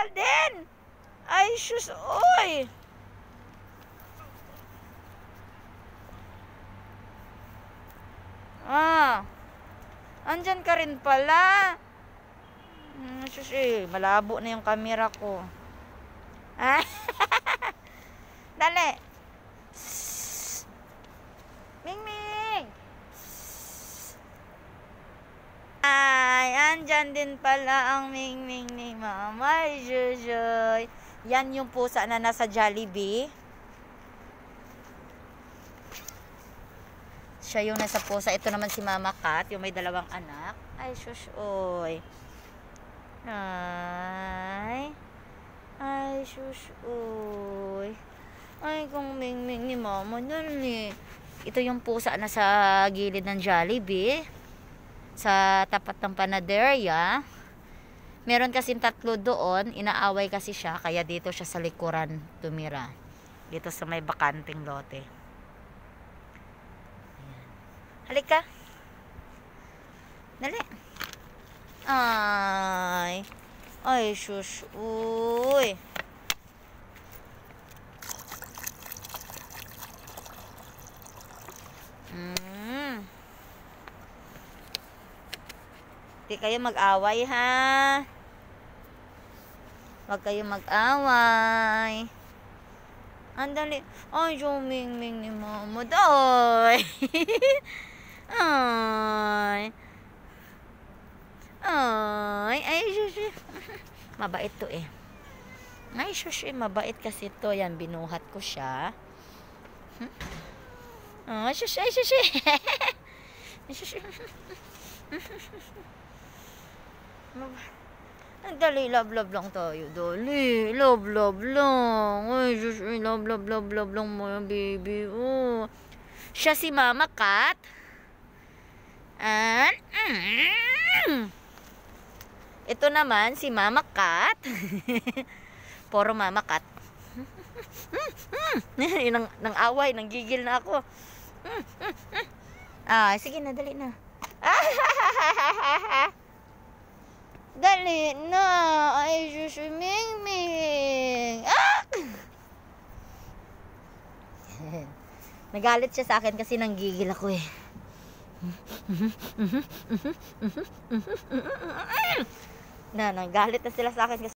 tagal din. Ay, shoes, oy. Ah. Andyan ka rin pala. Hmm, shoes, eh. Malabo na yung camera ko. Ah. Dali. Nandyan din pala ang Ming Ming ni Mama Jojoy. Yan yung pusa na nasa Jollibee. Siya yung nasa pusa. Ito naman si Mama Kat, yung may dalawang anak. Ay, shush, oy. Ay. Ay, shush, oy. Ay, kung Ming Ming ni Mama, dali. Ito yung pusa na sa gilid ng Jollibee sa tapat ng panaderia. Meron kasi tatlo doon, inaaway kasi siya, kaya dito siya sa likuran tumira. Dito sa may bakanting lote. Ayan. Halika. Dali. Ay. Ay, shush. Uy. Mm. Di kayo mag-away ha. Huwag kayo mag-away. Ang dali. Ay, yung ming-ming ni mama. Doy! Ay. Ay. Ay, shush. Mabait to eh. Ay, shush. Mabait kasi to. Yan, binuhat ko siya. Hmm? Ay, shush. Ay, shush. Ay, shush. Nagdali, love-love lang tayo, Dolly. Love-love lang. Ay, just, love-love-love-love lang mo yung baby. Oh. Siya si Mama Cat. And, mm, ito naman, si Mama Cat. Poro Mama Cat. Mm, mm, mm. nang, nang away, nang gigil na ako. ah, sige na, dali na. Dali na! Ay, susumingming! Ah! Nagalit siya sa akin kasi nanggigil ako eh. na, nagalit na sila sa akin kasi